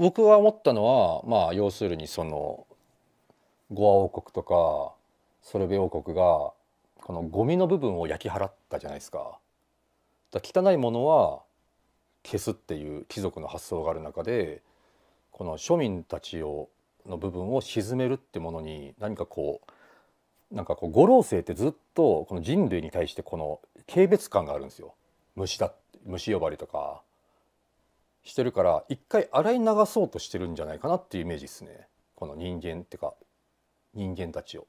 僕が思ったのはまあ要するにそのゴア王国とかソルベ王国がこのゴミの部分を焼き払ったじゃないですか。だ汚いものは消すっていう貴族の発想がある中でこの庶民たちをの部分を沈めるってものに何かこうなんかこう五老星ってずっとこの人類に対してこの軽蔑感があるんですよ虫だ虫呼ばりとかしてるから一回洗い流そうとしてるんじゃないかなっていうイメージですねこの人間っていうか人間たちを。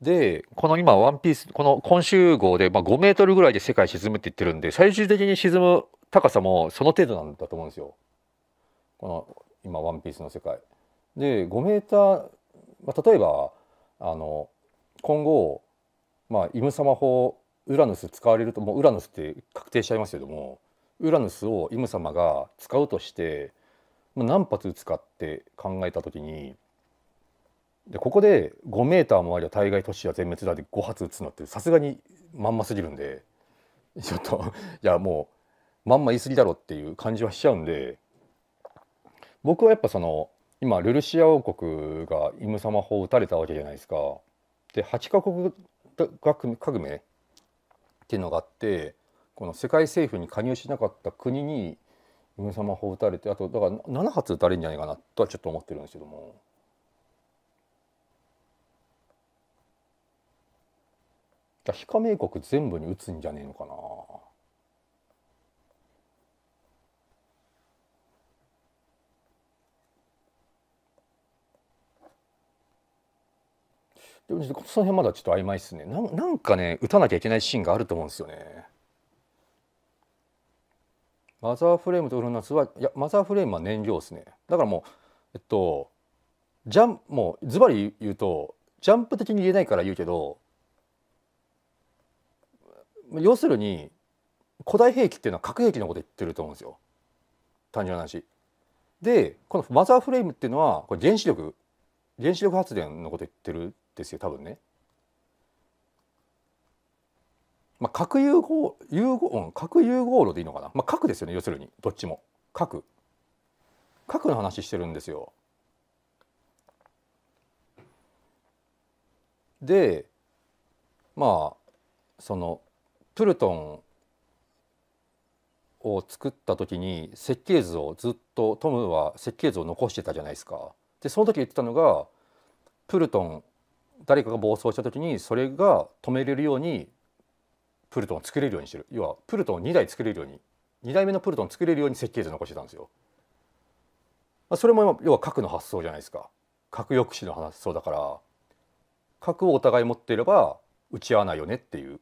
でこの今「ワンピースこの今週号で、まあ、5メートルぐらいで世界沈むって言ってるんで最終的に沈む高さもその程度なんだと思うんですよこの今「ワンピースの世界で5メーター、まあ、例えばあの今後、まあ、イム様法ウラヌス使われるともうウラヌスって確定しちゃいますけどもウラヌスをイム様が使うとして何発打つかって考えた時にでここで5メーターもありゃ対外都市は全滅だって5発打つのってさすがにまんますぎるんでちょっといやもうまんま言い過ぎだろっていう感じはしちゃうんで僕はやっぱその今ルルシア王国がイム様法を撃たれたわけじゃないですか。で8カ国革命っていうのがあってこの世界政府に加入しなかった国にイ様を撃たれてあとだから7発撃たれるんじゃないかなとはちょっと思ってるんですけども。じゃ非加盟国全部に撃つんじゃねえのかなでもその辺まだちょっと曖昧ですねななんかね打たなきゃいけないシーンがあると思うんですよねマザーフレームとウルナスはいやマザーフレームは燃料ですねだからもうえっとジャンもうズバリ言うとジャンプ的に言えないから言うけど要するに古代兵器っていうのは核兵器のこと言ってると思うんですよ単純な話。でこのマザーフレームっていうのはこれ原子力原子力発電のこと言ってるですよ多分ね。まあ、核融合融合、うん、核融合炉でいいのかな、まあ、核ですよね要するにどっちも核核の話してるんですよ。でまあそのプルトンを作った時に設計図をずっとトムは設計図を残してたじゃないですか。でその時言ってたのがプルトン誰かが暴走した時にそれが止めれるようにプルトンを作れるようにしてる要はプルトンを2台作れるように2台目のプルトンを作れるように設計図残してたんですよ。まあ、それも要は核の発想じゃないですか核抑止の発想だから核をお互い持っていれば打ち合わないよねっていう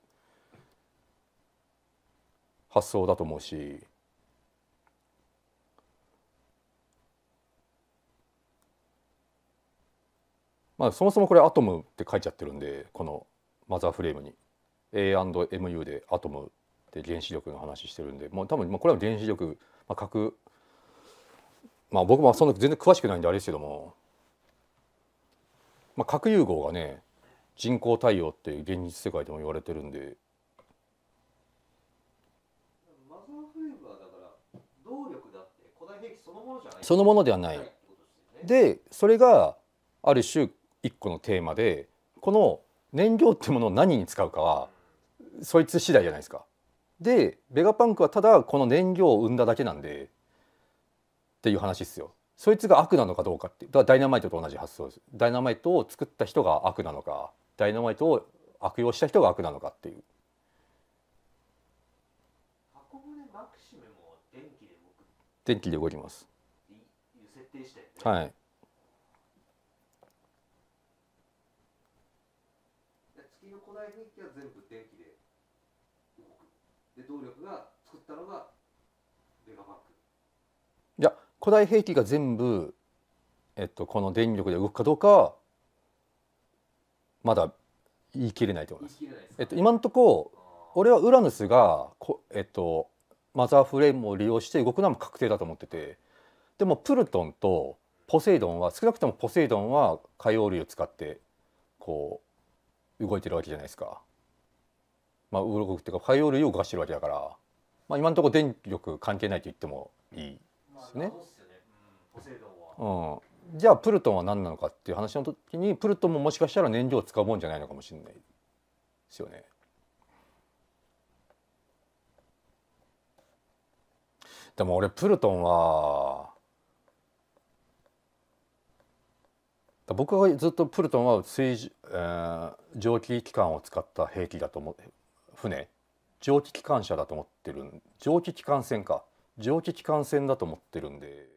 発想だと思うしまあ、そもそもこれ「アトム」って書いちゃってるんでこのマザーフレームに A&MU で「アトム」って原子力の話してるんでもう多分これは原子力、まあ、核まあ僕もそんな全然詳しくないんであれですけども、まあ、核融合がね人工太陽って現実世界でも言われてるんで。そのものではない。でそれがある種一個のテーマでこの燃料ってものを何に使うかはそいつ次第じゃないですか。でベガパンクはただこの燃料を生んだだけなんでっていう話ですよ。そいつが悪なのかどうかってだからダイナマイトと同じ発想ですダイナマイトを作った人が悪なのかダイナマイトを悪用した人が悪なのかっていう。電気で動きます。はい。式の古代軍記は全部電気で動くで動力が作ったのがメガバンクいや古代兵器が全部、えっと、この電力で動くかどうかはまだ言い切れないと思います。いすえっと、今のとこ俺はウラヌスがこ、えっと、マザーフレームを利用して動くのは確定だと思っててでもプルトンとポセイドンは少なくともポセイドンは海王類を使ってこう動いてるわけじゃないですか。まあ、動くっていうか、ファイオールを動かしてるわけだから、まあ、今のところ電力関係ないと言ってもいいですね。うん、じゃあプルトンは何なのかっていう話の時にプルトンももしかしたら燃料を使うもんじゃないのかもしれないですよね。でも俺プルトンは僕はずっとプルトンは水、えー、蒸気機関を使った兵器だと思船蒸気機関車だと思ってる蒸気機関船か蒸気機関船だと思ってるんで